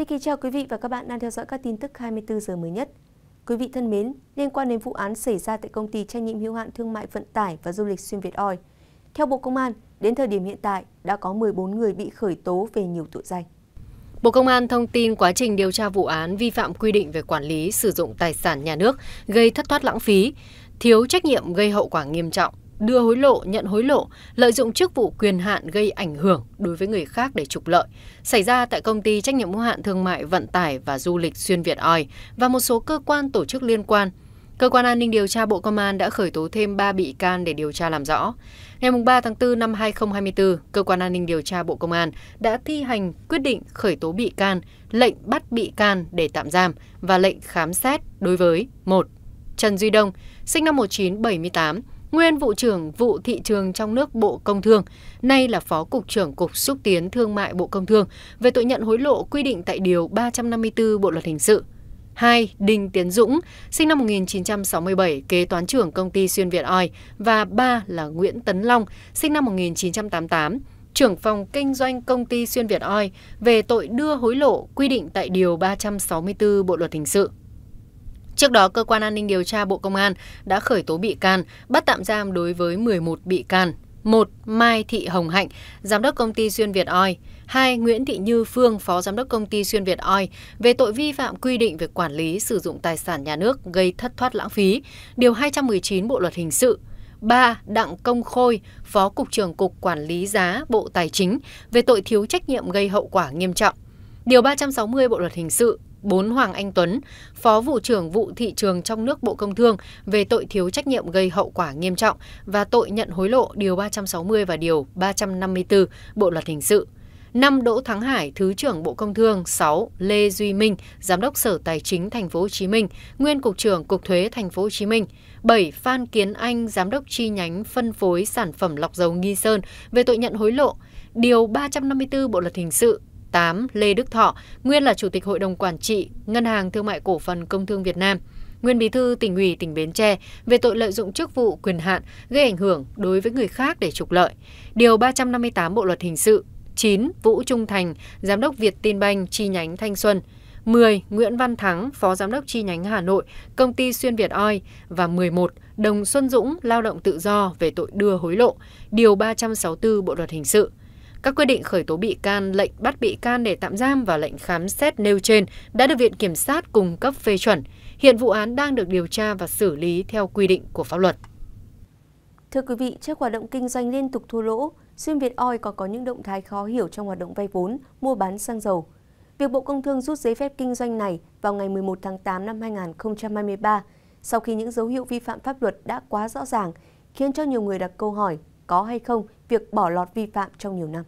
Xin kính chào quý vị và các bạn đang theo dõi các tin tức 24 giờ mới nhất. Quý vị thân mến, liên quan đến vụ án xảy ra tại công ty trách nhiệm hữu hạn thương mại vận tải và du lịch xuyên Việt Oi, theo Bộ Công an, đến thời điểm hiện tại đã có 14 người bị khởi tố về nhiều tội danh. Bộ Công an thông tin quá trình điều tra vụ án vi phạm quy định về quản lý sử dụng tài sản nhà nước gây thất thoát lãng phí, thiếu trách nhiệm gây hậu quả nghiêm trọng đưa hối lộ, nhận hối lộ, lợi dụng chức vụ quyền hạn gây ảnh hưởng đối với người khác để trục lợi, xảy ra tại công ty trách nhiệm hữu hạn thương mại vận tải và du lịch xuyên Việt Oi và một số cơ quan tổ chức liên quan. Cơ quan an ninh điều tra Bộ Công an đã khởi tố thêm 3 bị can để điều tra làm rõ. Ngày 3 tháng 4 năm 2024, Cơ quan an ninh điều tra Bộ Công an đã thi hành quyết định khởi tố bị can, lệnh bắt bị can để tạm giam và lệnh khám xét đối với một Trần Duy Đông, sinh năm 1978, nguyên vụ trưởng vụ thị trường trong nước Bộ Công Thương, nay là Phó Cục trưởng Cục Xúc tiến Thương mại Bộ Công Thương về tội nhận hối lộ quy định tại Điều 354 Bộ Luật Hình sự. 2. Đinh Tiến Dũng, sinh năm 1967, kế toán trưởng công ty Xuyên Việt Oi và 3 là Nguyễn Tấn Long, sinh năm 1988, trưởng phòng kinh doanh công ty Xuyên Việt Oi về tội đưa hối lộ quy định tại Điều 364 Bộ Luật Hình sự. Trước đó, Cơ quan An ninh Điều tra Bộ Công an đã khởi tố bị can, bắt tạm giam đối với 11 bị can. 1. Mai Thị Hồng Hạnh, Giám đốc Công ty Xuyên Việt Oi. 2. Nguyễn Thị Như Phương, Phó Giám đốc Công ty Xuyên Việt Oi về tội vi phạm quy định về quản lý sử dụng tài sản nhà nước gây thất thoát lãng phí, Điều 219 Bộ Luật Hình sự. 3. Đặng Công Khôi, Phó Cục trưởng Cục Quản lý Giá Bộ Tài chính về tội thiếu trách nhiệm gây hậu quả nghiêm trọng. Điều 360 Bộ Luật Hình sự bốn Hoàng Anh Tuấn, Phó Vụ trưởng Vụ Thị trường trong nước Bộ Công Thương về tội thiếu trách nhiệm gây hậu quả nghiêm trọng và tội nhận hối lộ Điều 360 và Điều 354 Bộ Luật Hình sự. 5. Đỗ Thắng Hải, Thứ trưởng Bộ Công Thương. 6. Lê Duy Minh, Giám đốc Sở Tài chính Thành phố Hồ Chí Minh, Nguyên cục trưởng Cục Thuế Thành phố Hồ Chí Minh. 7. Phan Kiến Anh, Giám đốc chi nhánh phân phối sản phẩm lọc dầu Nghi Sơn về tội nhận hối lộ. Điều 354 Bộ luật hình sự 8 Lê Đức Thọ, nguyên là Chủ tịch Hội đồng Quản trị Ngân hàng Thương mại Cổ phần Công thương Việt Nam, nguyên bí thư tỉnh ủy tỉnh Bến Tre về tội lợi dụng chức vụ quyền hạn gây ảnh hưởng đối với người khác để trục lợi. Điều 358 Bộ luật hình sự 9. Vũ Trung Thành, Giám đốc Việt Tin Banh chi nhánh Thanh Xuân 10. Nguyễn Văn Thắng, Phó Giám đốc chi nhánh Hà Nội, công ty Xuyên Việt oi và 11. Đồng Xuân Dũng, lao động tự do về tội đưa hối lộ, điều 364 Bộ luật hình sự. Các quyết định khởi tố bị can, lệnh bắt bị can để tạm giam và lệnh khám xét nêu trên đã được Viện Kiểm sát cung cấp phê chuẩn. Hiện vụ án đang được điều tra và xử lý theo quy định của pháp luật. Thưa quý vị, trước hoạt động kinh doanh liên tục thua lỗ, xuyên Việt Oi còn có những động thái khó hiểu trong hoạt động vay vốn, mua bán xăng dầu. Việc Bộ Công Thương rút giấy phép kinh doanh này vào ngày 11 tháng 8 năm 2023 sau khi những dấu hiệu vi phạm pháp luật đã quá rõ ràng, khiến cho nhiều người đặt câu hỏi có hay không việc bỏ lọt vi phạm trong nhiều năm.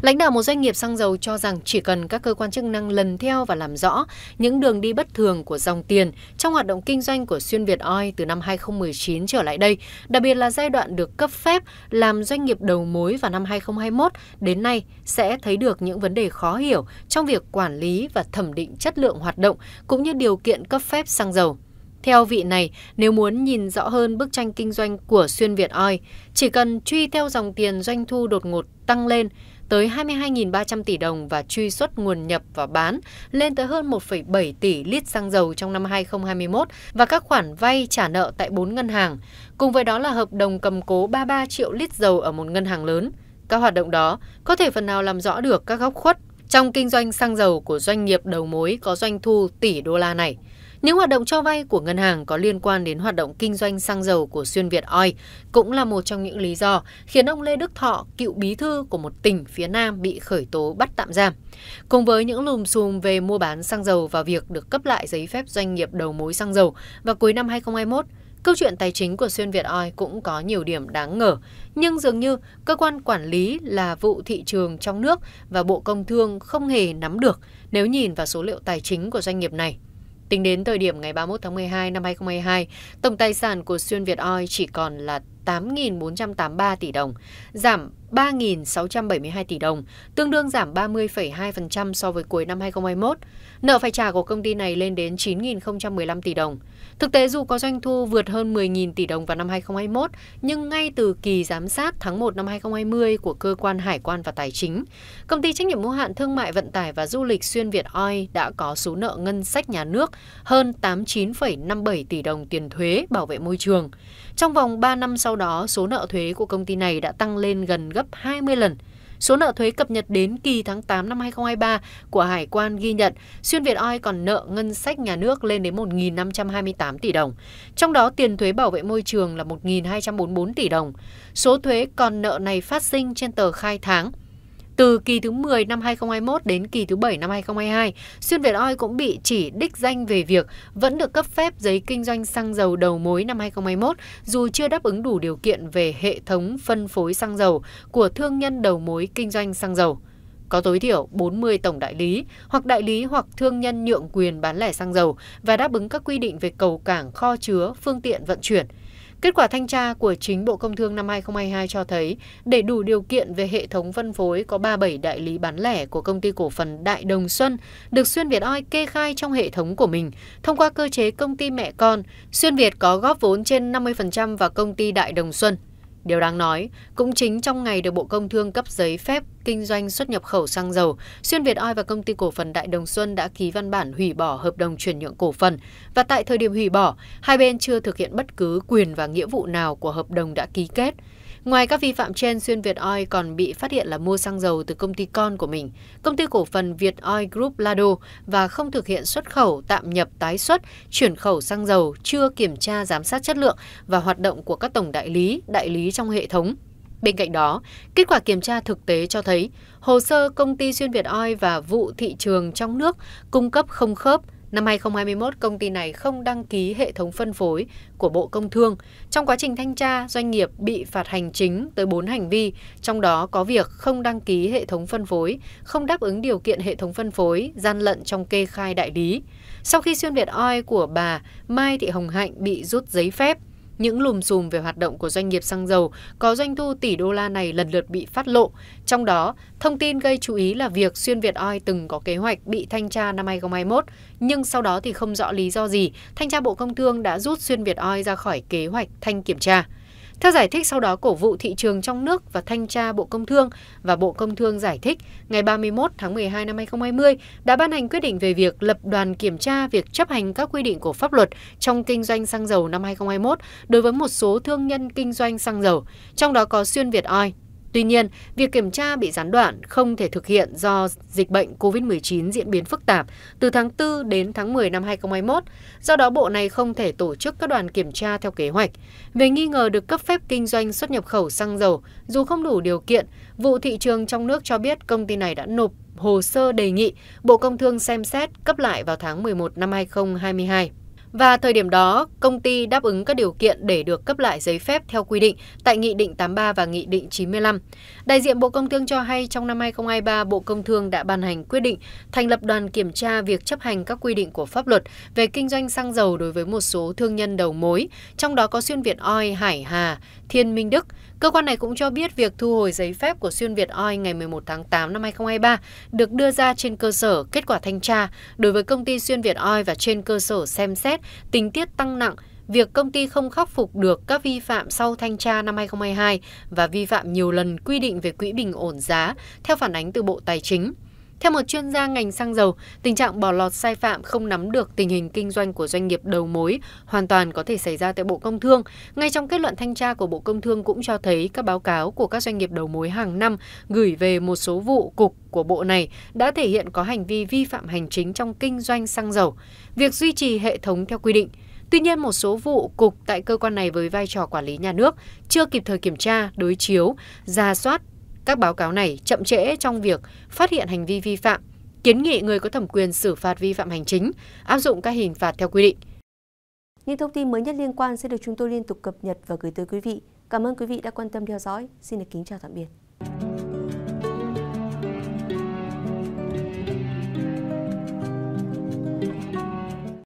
Lãnh đạo một doanh nghiệp xăng dầu cho rằng chỉ cần các cơ quan chức năng lần theo và làm rõ những đường đi bất thường của dòng tiền trong hoạt động kinh doanh của xuyên Việt Oil từ năm 2019 trở lại đây, đặc biệt là giai đoạn được cấp phép làm doanh nghiệp đầu mối vào năm 2021 đến nay sẽ thấy được những vấn đề khó hiểu trong việc quản lý và thẩm định chất lượng hoạt động cũng như điều kiện cấp phép xăng dầu. Theo vị này, nếu muốn nhìn rõ hơn bức tranh kinh doanh của xuyên Việt Oi, chỉ cần truy theo dòng tiền doanh thu đột ngột tăng lên tới 22.300 tỷ đồng và truy xuất nguồn nhập và bán lên tới hơn 1,7 tỷ lít xăng dầu trong năm 2021 và các khoản vay trả nợ tại 4 ngân hàng. Cùng với đó là hợp đồng cầm cố 33 triệu lít dầu ở một ngân hàng lớn. Các hoạt động đó có thể phần nào làm rõ được các góc khuất trong kinh doanh xăng dầu của doanh nghiệp đầu mối có doanh thu tỷ đô la này. Những hoạt động cho vay của ngân hàng có liên quan đến hoạt động kinh doanh xăng dầu của Xuyên Việt Oil cũng là một trong những lý do khiến ông Lê Đức Thọ, cựu bí thư của một tỉnh phía Nam bị khởi tố bắt tạm giam. Cùng với những lùm xùm về mua bán xăng dầu và việc được cấp lại giấy phép doanh nghiệp đầu mối xăng dầu vào cuối năm 2021, Câu chuyện tài chính của Xuyên Việt Oil cũng có nhiều điểm đáng ngờ, nhưng dường như cơ quan quản lý là vụ thị trường trong nước và Bộ Công Thương không hề nắm được nếu nhìn vào số liệu tài chính của doanh nghiệp này. Tính đến thời điểm ngày 31 tháng 12 năm 2022, tổng tài sản của Xuyên Việt Oi chỉ còn là 8.483 tỷ đồng, giảm 3.672 tỷ đồng, tương đương giảm 30,2% so với cuối năm 2021. Nợ phải trả của công ty này lên đến 9.015 tỷ đồng. Thực tế dù có doanh thu vượt hơn 10.000 tỷ đồng vào năm 2021, nhưng ngay từ kỳ giám sát tháng 1 năm 2020 của cơ quan hải quan và tài chính, công ty trách nhiệm hữu hạn thương mại vận tải và du lịch xuyên Việt Oi đã có số nợ ngân sách nhà nước hơn 89,57 tỷ đồng tiền thuế bảo vệ môi trường. Trong vòng 3 năm sau đó, số nợ thuế của công ty này đã tăng lên gần gấp 20 lần. Số nợ thuế cập nhật đến kỳ tháng 8 năm 2023 của Hải quan ghi nhận Xuyên Việt Oil còn nợ ngân sách nhà nước lên đến 1.528 tỷ đồng, trong đó tiền thuế bảo vệ môi trường là 1.244 tỷ đồng. Số thuế còn nợ này phát sinh trên tờ khai tháng – từ kỳ thứ 10 năm 2021 đến kỳ thứ 7 năm 2022, Xuyên Việt Oi cũng bị chỉ đích danh về việc vẫn được cấp phép giấy kinh doanh xăng dầu đầu mối năm 2021 dù chưa đáp ứng đủ điều kiện về hệ thống phân phối xăng dầu của thương nhân đầu mối kinh doanh xăng dầu có tối thiểu 40 tổng đại lý hoặc đại lý hoặc thương nhân nhượng quyền bán lẻ xăng dầu và đáp ứng các quy định về cầu cảng, kho chứa, phương tiện vận chuyển kết quả thanh tra của chính Bộ Công Thương năm 2022 cho thấy, để đủ điều kiện về hệ thống phân phối có 37 đại lý bán lẻ của công ty cổ phần Đại Đồng Xuân được Xuyên Việt Oi kê khai trong hệ thống của mình. Thông qua cơ chế công ty mẹ con, Xuyên Việt có góp vốn trên 50% vào công ty Đại Đồng Xuân. Điều đáng nói, cũng chính trong ngày được Bộ Công Thương cấp giấy phép kinh doanh xuất nhập khẩu xăng dầu, Xuyên Việt Oi và công ty cổ phần Đại Đồng Xuân đã ký văn bản hủy bỏ hợp đồng chuyển nhượng cổ phần và tại thời điểm hủy bỏ, hai bên chưa thực hiện bất cứ quyền và nghĩa vụ nào của hợp đồng đã ký kết ngoài các vi phạm trên xuyên việt oi còn bị phát hiện là mua xăng dầu từ công ty con của mình công ty cổ phần việt oi group lado và không thực hiện xuất khẩu tạm nhập tái xuất chuyển khẩu xăng dầu chưa kiểm tra giám sát chất lượng và hoạt động của các tổng đại lý đại lý trong hệ thống Bên cạnh đó, kết quả kiểm tra thực tế cho thấy hồ sơ công ty xuyên Việt Oi và vụ thị trường trong nước cung cấp không khớp, Năm 2021, công ty này không đăng ký hệ thống phân phối của Bộ Công Thương. Trong quá trình thanh tra, doanh nghiệp bị phạt hành chính tới 4 hành vi, trong đó có việc không đăng ký hệ thống phân phối, không đáp ứng điều kiện hệ thống phân phối, gian lận trong kê khai đại lý. Sau khi xuyên Việt Oil của bà Mai Thị Hồng Hạnh bị rút giấy phép, những lùm xùm về hoạt động của doanh nghiệp xăng dầu có doanh thu tỷ đô la này lần lượt bị phát lộ. Trong đó, thông tin gây chú ý là việc Xuyên Việt Oi từng có kế hoạch bị thanh tra năm 2021, nhưng sau đó thì không rõ lý do gì, thanh tra Bộ Công Thương đã rút Xuyên Việt Oi ra khỏi kế hoạch thanh kiểm tra. Theo giải thích sau đó của vụ thị trường trong nước và thanh tra Bộ Công Thương và Bộ Công Thương giải thích ngày 31 tháng 12 năm 2020 đã ban hành quyết định về việc lập đoàn kiểm tra việc chấp hành các quy định của pháp luật trong kinh doanh xăng dầu năm 2021 đối với một số thương nhân kinh doanh xăng dầu, trong đó có xuyên Việt oi tuy nhiên việc kiểm tra bị gián đoạn không thể thực hiện do dịch bệnh covid một chín diễn biến phức tạp từ tháng 4 đến tháng 10 năm 2021, do đó bộ này không thể tổ chức các đoàn kiểm tra theo kế hoạch. Về nghi ngờ được cấp phép kinh doanh xuất nhập khẩu xăng dầu, dù không đủ điều kiện, vụ thị trường trong nước cho biết công ty này đã nộp hồ sơ đề nghị Bộ Công Thương xem xét cấp lại vào tháng 11 năm 2022 và thời điểm đó công ty đáp ứng các điều kiện để được cấp lại giấy phép theo quy định tại Nghị định 83 và Nghị định 95. Đại diện Bộ Công Thương cho hay trong năm 2023, Bộ Công Thương đã ban hành quyết định thành lập đoàn kiểm tra việc chấp hành các quy định của pháp luật về kinh doanh xăng dầu đối với một số thương nhân đầu mối, trong đó có Xuyên Việt Oi, Hải Hà, Thiên Minh Đức, Cơ quan này cũng cho biết việc thu hồi giấy phép của xuyên Việt Oi ngày 11 tháng 8 năm 2023 được đưa ra trên cơ sở kết quả thanh tra đối với công ty xuyên Việt Oi và trên cơ sở xem xét tình tiết tăng nặng việc công ty không khắc phục được các vi phạm sau thanh tra năm 2022 và vi phạm nhiều lần quy định về quỹ bình ổn giá theo phản ánh từ Bộ Tài chính. Theo một chuyên gia ngành xăng dầu, tình trạng bỏ lọt sai phạm không nắm được tình hình kinh doanh của doanh nghiệp đầu mối hoàn toàn có thể xảy ra tại Bộ Công Thương. Ngay trong kết luận thanh tra của Bộ Công Thương cũng cho thấy các báo cáo của các doanh nghiệp đầu mối hàng năm gửi về một số vụ cục của bộ này đã thể hiện có hành vi vi phạm hành chính trong kinh doanh xăng dầu, việc duy trì hệ thống theo quy định. Tuy nhiên, một số vụ cục tại cơ quan này với vai trò quản lý nhà nước chưa kịp thời kiểm tra, đối chiếu, ra soát, các báo cáo này chậm trễ trong việc phát hiện hành vi vi phạm, kiến nghị người có thẩm quyền xử phạt vi phạm hành chính, áp dụng các hình phạt theo quy định. Những thông tin mới nhất liên quan sẽ được chúng tôi liên tục cập nhật và gửi tới quý vị. Cảm ơn quý vị đã quan tâm theo dõi. Xin được kính chào tạm biệt.